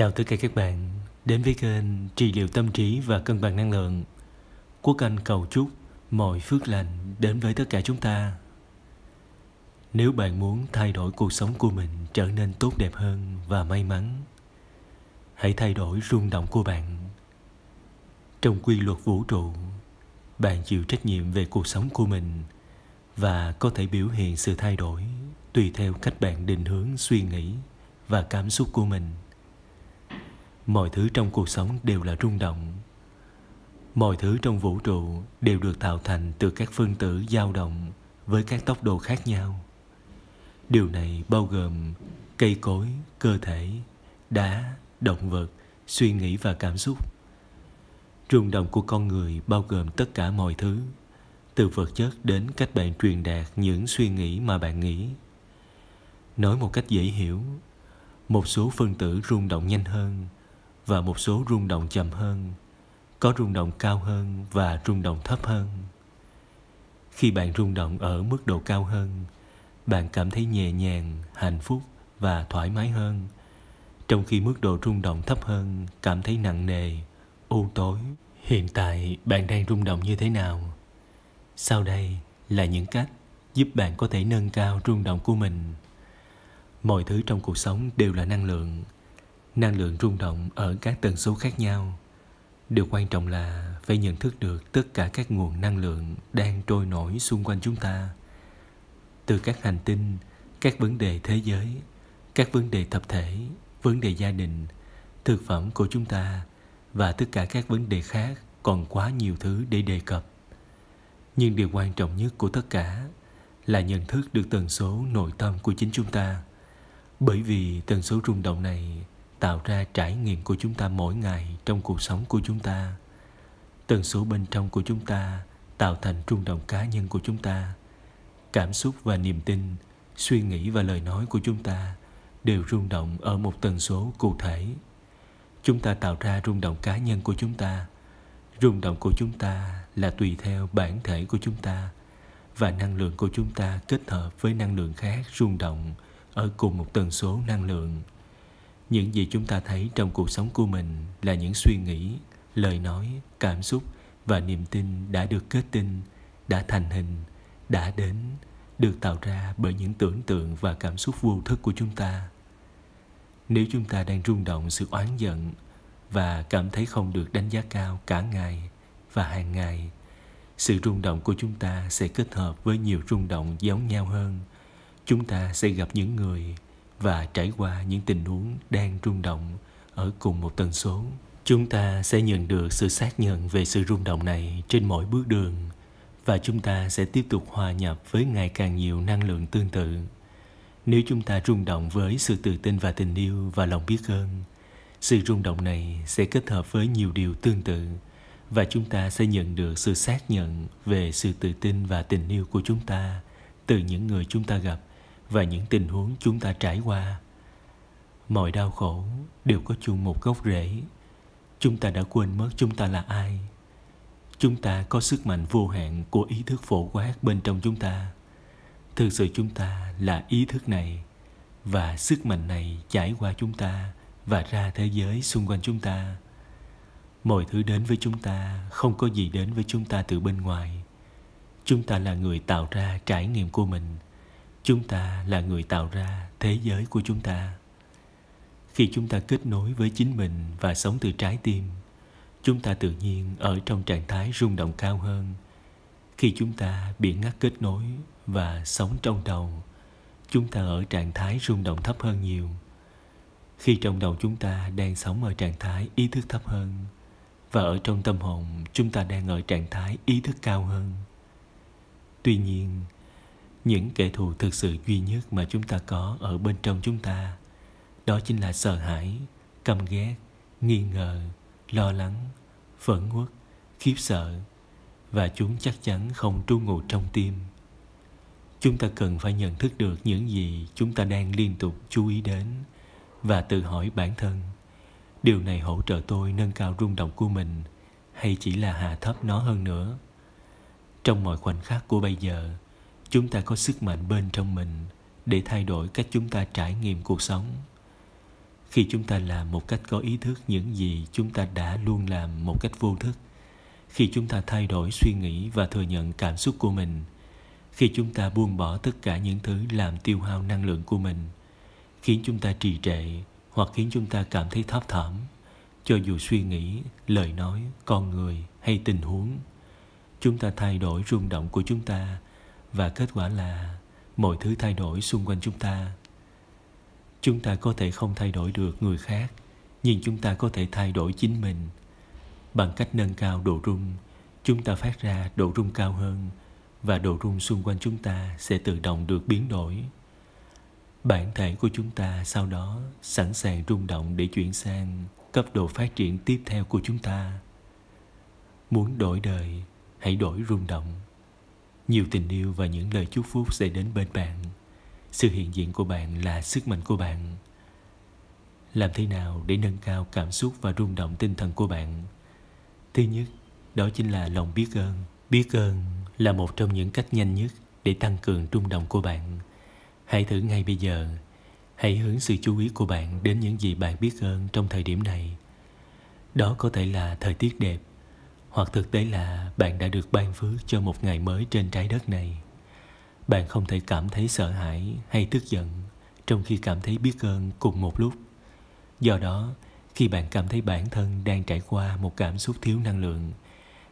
Chào tất cả các bạn đến với kênh Trị liệu tâm trí và cân bằng năng lượng. Quốc Anh cầu chúc mọi phước lành đến với tất cả chúng ta. Nếu bạn muốn thay đổi cuộc sống của mình trở nên tốt đẹp hơn và may mắn, hãy thay đổi rung động của bạn. Trong quy luật vũ trụ, bạn chịu trách nhiệm về cuộc sống của mình và có thể biểu hiện sự thay đổi tùy theo cách bạn định hướng suy nghĩ và cảm xúc của mình mọi thứ trong cuộc sống đều là rung động mọi thứ trong vũ trụ đều được tạo thành từ các phân tử dao động với các tốc độ khác nhau điều này bao gồm cây cối cơ thể đá động vật suy nghĩ và cảm xúc rung động của con người bao gồm tất cả mọi thứ từ vật chất đến cách bạn truyền đạt những suy nghĩ mà bạn nghĩ nói một cách dễ hiểu một số phân tử rung động nhanh hơn và một số rung động chậm hơn, có rung động cao hơn và rung động thấp hơn. Khi bạn rung động ở mức độ cao hơn, bạn cảm thấy nhẹ nhàng, hạnh phúc và thoải mái hơn, trong khi mức độ rung động thấp hơn cảm thấy nặng nề, u tối. Hiện tại bạn đang rung động như thế nào? Sau đây là những cách giúp bạn có thể nâng cao rung động của mình. Mọi thứ trong cuộc sống đều là năng lượng, năng lượng rung động ở các tần số khác nhau. Điều quan trọng là phải nhận thức được tất cả các nguồn năng lượng đang trôi nổi xung quanh chúng ta. Từ các hành tinh, các vấn đề thế giới, các vấn đề tập thể, vấn đề gia đình, thực phẩm của chúng ta và tất cả các vấn đề khác còn quá nhiều thứ để đề cập. Nhưng điều quan trọng nhất của tất cả là nhận thức được tần số nội tâm của chính chúng ta. Bởi vì tần số rung động này tạo ra trải nghiệm của chúng ta mỗi ngày trong cuộc sống của chúng ta tần số bên trong của chúng ta tạo thành rung động cá nhân của chúng ta cảm xúc và niềm tin suy nghĩ và lời nói của chúng ta đều rung động ở một tần số cụ thể chúng ta tạo ra rung động cá nhân của chúng ta rung động của chúng ta là tùy theo bản thể của chúng ta và năng lượng của chúng ta kết hợp với năng lượng khác rung động ở cùng một tần số năng lượng những gì chúng ta thấy trong cuộc sống của mình là những suy nghĩ lời nói cảm xúc và niềm tin đã được kết tinh đã thành hình đã đến được tạo ra bởi những tưởng tượng và cảm xúc vô thức của chúng ta nếu chúng ta đang rung động sự oán giận và cảm thấy không được đánh giá cao cả ngày và hàng ngày sự rung động của chúng ta sẽ kết hợp với nhiều rung động giống nhau hơn chúng ta sẽ gặp những người và trải qua những tình huống đang rung động ở cùng một tần số chúng ta sẽ nhận được sự xác nhận về sự rung động này trên mỗi bước đường và chúng ta sẽ tiếp tục hòa nhập với ngày càng nhiều năng lượng tương tự nếu chúng ta rung động với sự tự tin và tình yêu và lòng biết ơn sự rung động này sẽ kết hợp với nhiều điều tương tự và chúng ta sẽ nhận được sự xác nhận về sự tự tin và tình yêu của chúng ta từ những người chúng ta gặp và những tình huống chúng ta trải qua mọi đau khổ đều có chung một gốc rễ chúng ta đã quên mất chúng ta là ai chúng ta có sức mạnh vô hạn của ý thức phổ quát bên trong chúng ta thực sự chúng ta là ý thức này và sức mạnh này trải qua chúng ta và ra thế giới xung quanh chúng ta mọi thứ đến với chúng ta không có gì đến với chúng ta từ bên ngoài chúng ta là người tạo ra trải nghiệm của mình chúng ta là người tạo ra thế giới của chúng ta khi chúng ta kết nối với chính mình và sống từ trái tim chúng ta tự nhiên ở trong trạng thái rung động cao hơn khi chúng ta bị ngắt kết nối và sống trong đầu chúng ta ở trạng thái rung động thấp hơn nhiều khi trong đầu chúng ta đang sống ở trạng thái ý thức thấp hơn và ở trong tâm hồn chúng ta đang ở trạng thái ý thức cao hơn tuy nhiên những kẻ thù thực sự duy nhất mà chúng ta có ở bên trong chúng ta đó chính là sợ hãi căm ghét nghi ngờ lo lắng phẫn uất khiếp sợ và chúng chắc chắn không trú ngụ trong tim chúng ta cần phải nhận thức được những gì chúng ta đang liên tục chú ý đến và tự hỏi bản thân điều này hỗ trợ tôi nâng cao rung động của mình hay chỉ là hạ thấp nó hơn nữa trong mọi khoảnh khắc của bây giờ chúng ta có sức mạnh bên trong mình để thay đổi cách chúng ta trải nghiệm cuộc sống khi chúng ta làm một cách có ý thức những gì chúng ta đã luôn làm một cách vô thức khi chúng ta thay đổi suy nghĩ và thừa nhận cảm xúc của mình khi chúng ta buông bỏ tất cả những thứ làm tiêu hao năng lượng của mình khiến chúng ta trì trệ hoặc khiến chúng ta cảm thấy thấp thỏm cho dù suy nghĩ lời nói con người hay tình huống chúng ta thay đổi rung động của chúng ta và kết quả là mọi thứ thay đổi xung quanh chúng ta chúng ta có thể không thay đổi được người khác nhưng chúng ta có thể thay đổi chính mình bằng cách nâng cao độ rung chúng ta phát ra độ rung cao hơn và độ rung xung quanh chúng ta sẽ tự động được biến đổi bản thể của chúng ta sau đó sẵn sàng rung động để chuyển sang cấp độ phát triển tiếp theo của chúng ta muốn đổi đời hãy đổi rung động nhiều tình yêu và những lời chúc phúc sẽ đến bên bạn sự hiện diện của bạn là sức mạnh của bạn làm thế nào để nâng cao cảm xúc và rung động tinh thần của bạn thứ nhất đó chính là lòng biết ơn biết ơn là một trong những cách nhanh nhất để tăng cường rung động của bạn hãy thử ngay bây giờ hãy hướng sự chú ý của bạn đến những gì bạn biết ơn trong thời điểm này đó có thể là thời tiết đẹp hoặc thực tế là bạn đã được ban phước cho một ngày mới trên trái đất này bạn không thể cảm thấy sợ hãi hay tức giận trong khi cảm thấy biết ơn cùng một lúc do đó khi bạn cảm thấy bản thân đang trải qua một cảm xúc thiếu năng lượng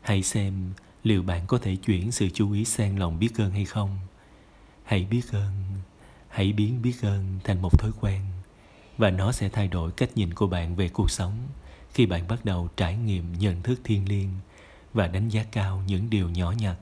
hãy xem liệu bạn có thể chuyển sự chú ý sang lòng biết ơn hay không hãy biết ơn hãy biến biết ơn thành một thói quen và nó sẽ thay đổi cách nhìn của bạn về cuộc sống khi bạn bắt đầu trải nghiệm nhận thức thiên liêng và đánh giá cao những điều nhỏ nhặt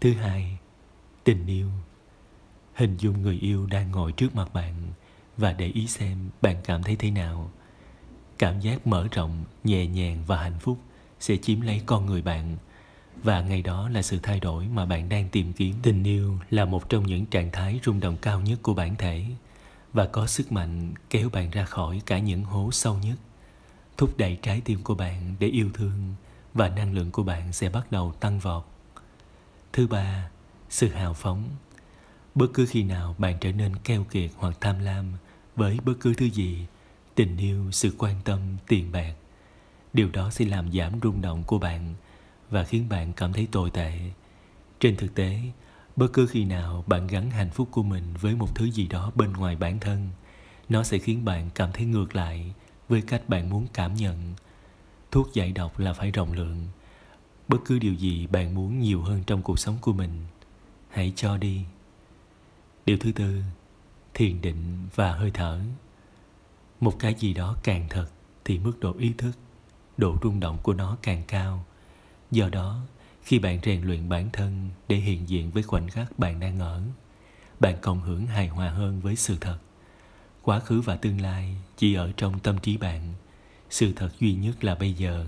thứ hai tình yêu hình dung người yêu đang ngồi trước mặt bạn và để ý xem bạn cảm thấy thế nào cảm giác mở rộng nhẹ nhàng và hạnh phúc sẽ chiếm lấy con người bạn và ngày đó là sự thay đổi mà bạn đang tìm kiếm tình yêu là một trong những trạng thái rung động cao nhất của bản thể và có sức mạnh kéo bạn ra khỏi cả những hố sâu nhất thúc đẩy trái tim của bạn để yêu thương và năng lượng của bạn sẽ bắt đầu tăng vọt. Thứ ba, sự hào phóng. Bất cứ khi nào bạn trở nên keo kiệt hoặc tham lam với bất cứ thứ gì, tình yêu, sự quan tâm, tiền bạc, điều đó sẽ làm giảm rung động của bạn và khiến bạn cảm thấy tồi tệ. Trên thực tế, bất cứ khi nào bạn gắn hạnh phúc của mình với một thứ gì đó bên ngoài bản thân, nó sẽ khiến bạn cảm thấy ngược lại với cách bạn muốn cảm nhận thuốc giải độc là phải rộng lượng bất cứ điều gì bạn muốn nhiều hơn trong cuộc sống của mình hãy cho đi điều thứ tư thiền định và hơi thở một cái gì đó càng thật thì mức độ ý thức độ rung động của nó càng cao do đó khi bạn rèn luyện bản thân để hiện diện với khoảnh khắc bạn đang ở bạn cộng hưởng hài hòa hơn với sự thật quá khứ và tương lai chỉ ở trong tâm trí bạn sự thật duy nhất là bây giờ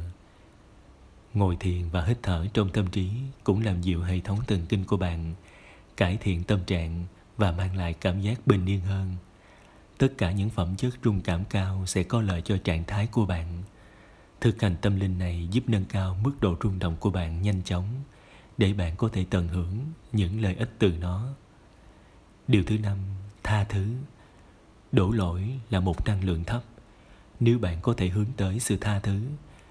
ngồi thiền và hít thở trong tâm trí cũng làm dịu hệ thống thần kinh của bạn cải thiện tâm trạng và mang lại cảm giác bình yên hơn tất cả những phẩm chất trung cảm cao sẽ có lợi cho trạng thái của bạn thực hành tâm linh này giúp nâng cao mức độ rung động của bạn nhanh chóng để bạn có thể tận hưởng những lợi ích từ nó điều thứ năm tha thứ đổ lỗi là một năng lượng thấp nếu bạn có thể hướng tới sự tha thứ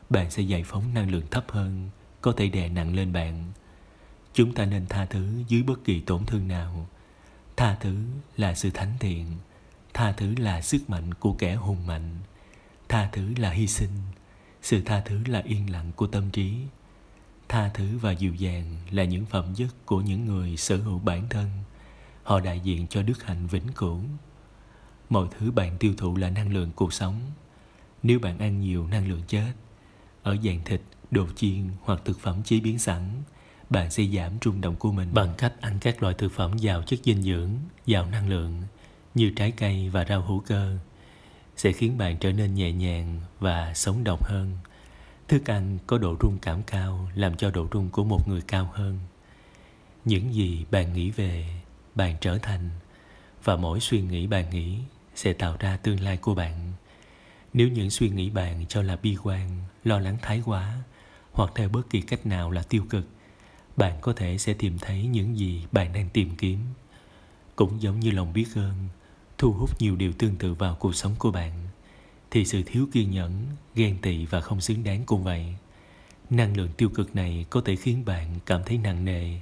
bạn sẽ giải phóng năng lượng thấp hơn có thể đè nặng lên bạn chúng ta nên tha thứ dưới bất kỳ tổn thương nào tha thứ là sự thánh thiện tha thứ là sức mạnh của kẻ hùng mạnh tha thứ là hy sinh sự tha thứ là yên lặng của tâm trí tha thứ và dịu dàng là những phẩm chất của những người sở hữu bản thân họ đại diện cho đức hạnh vĩnh cửu mọi thứ bạn tiêu thụ là năng lượng cuộc sống nếu bạn ăn nhiều năng lượng chết ở dạng thịt đồ chiên hoặc thực phẩm chế biến sẵn bạn sẽ giảm rung động của mình bằng cách ăn các loại thực phẩm giàu chất dinh dưỡng giàu năng lượng như trái cây và rau hữu cơ sẽ khiến bạn trở nên nhẹ nhàng và sống động hơn thức ăn có độ rung cảm cao làm cho độ rung của một người cao hơn những gì bạn nghĩ về bạn trở thành và mỗi suy nghĩ bạn nghĩ sẽ tạo ra tương lai của bạn nếu những suy nghĩ bạn cho là bi quan lo lắng thái quá hoặc theo bất kỳ cách nào là tiêu cực bạn có thể sẽ tìm thấy những gì bạn đang tìm kiếm cũng giống như lòng biết ơn thu hút nhiều điều tương tự vào cuộc sống của bạn thì sự thiếu kiên nhẫn ghen tị và không xứng đáng cũng vậy năng lượng tiêu cực này có thể khiến bạn cảm thấy nặng nề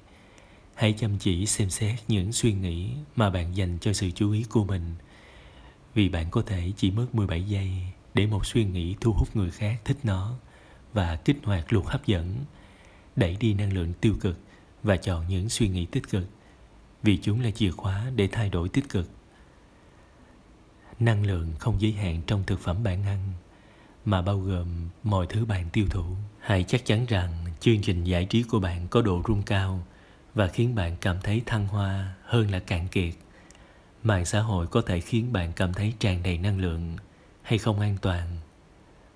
hãy chăm chỉ xem xét những suy nghĩ mà bạn dành cho sự chú ý của mình vì bạn có thể chỉ mất 17 giây để một suy nghĩ thu hút người khác thích nó và kích hoạt luật hấp dẫn, đẩy đi năng lượng tiêu cực và chọn những suy nghĩ tích cực vì chúng là chìa khóa để thay đổi tích cực. Năng lượng không giới hạn trong thực phẩm bạn ăn mà bao gồm mọi thứ bạn tiêu thụ. Hãy chắc chắn rằng chương trình giải trí của bạn có độ rung cao và khiến bạn cảm thấy thăng hoa hơn là cạn kiệt mạng xã hội có thể khiến bạn cảm thấy tràn đầy năng lượng hay không an toàn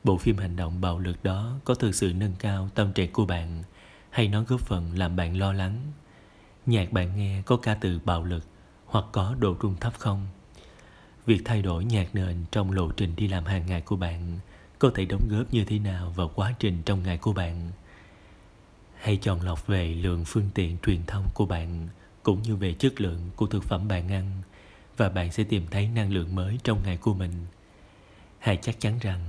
bộ phim hành động bạo lực đó có thực sự nâng cao tâm trạng của bạn hay nó góp phần làm bạn lo lắng nhạc bạn nghe có ca từ bạo lực hoặc có độ trung thấp không việc thay đổi nhạc nền trong lộ trình đi làm hàng ngày của bạn có thể đóng góp như thế nào vào quá trình trong ngày của bạn hay chọn lọc về lượng phương tiện truyền thông của bạn cũng như về chất lượng của thực phẩm bạn ăn và bạn sẽ tìm thấy năng lượng mới trong ngày của mình hãy chắc chắn rằng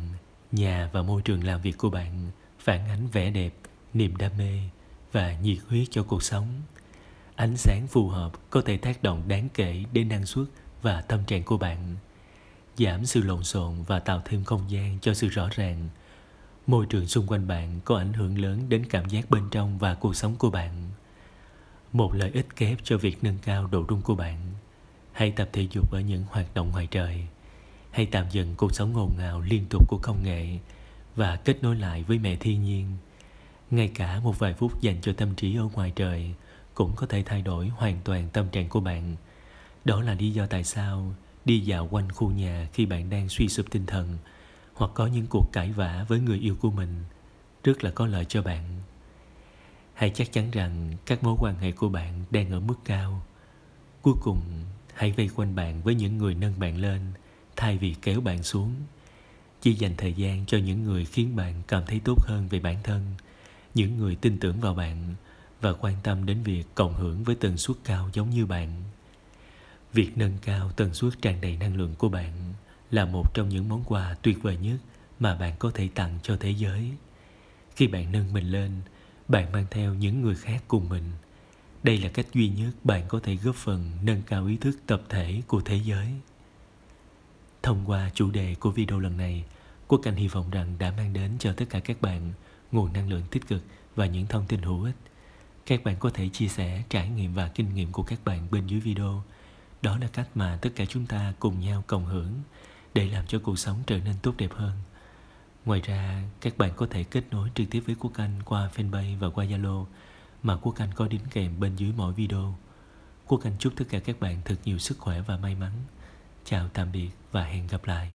nhà và môi trường làm việc của bạn phản ánh vẻ đẹp niềm đam mê và nhiệt huyết cho cuộc sống ánh sáng phù hợp có thể tác động đáng kể đến năng suất và tâm trạng của bạn giảm sự lộn xộn và tạo thêm không gian cho sự rõ ràng môi trường xung quanh bạn có ảnh hưởng lớn đến cảm giác bên trong và cuộc sống của bạn một lợi ích kép cho việc nâng cao độ rung của bạn hay tập thể dục ở những hoạt động ngoài trời, hay tạm dừng cuộc sống ồn ào liên tục của công nghệ và kết nối lại với mẹ thiên nhiên. Ngay cả một vài phút dành cho tâm trí ở ngoài trời cũng có thể thay đổi hoàn toàn tâm trạng của bạn. Đó là lý do tại sao đi dạo quanh khu nhà khi bạn đang suy sụp tinh thần hoặc có những cuộc cãi vã với người yêu của mình rất là có lợi cho bạn. Hãy chắc chắn rằng các mối quan hệ của bạn đang ở mức cao. Cuối cùng, hãy vây quanh bạn với những người nâng bạn lên thay vì kéo bạn xuống chỉ dành thời gian cho những người khiến bạn cảm thấy tốt hơn về bản thân những người tin tưởng vào bạn và quan tâm đến việc cộng hưởng với tần suất cao giống như bạn việc nâng cao tần suất tràn đầy năng lượng của bạn là một trong những món quà tuyệt vời nhất mà bạn có thể tặng cho thế giới khi bạn nâng mình lên bạn mang theo những người khác cùng mình đây là cách duy nhất bạn có thể góp phần nâng cao ý thức tập thể của thế giới thông qua chủ đề của video lần này quốc anh hy vọng rằng đã mang đến cho tất cả các bạn nguồn năng lượng tích cực và những thông tin hữu ích các bạn có thể chia sẻ trải nghiệm và kinh nghiệm của các bạn bên dưới video đó là cách mà tất cả chúng ta cùng nhau cộng hưởng để làm cho cuộc sống trở nên tốt đẹp hơn ngoài ra các bạn có thể kết nối trực tiếp với quốc anh qua fanpage và qua zalo mà Quốc Anh có đính kèm bên dưới mỗi video. Quốc Anh chúc tất cả các bạn thật nhiều sức khỏe và may mắn. Chào tạm biệt và hẹn gặp lại.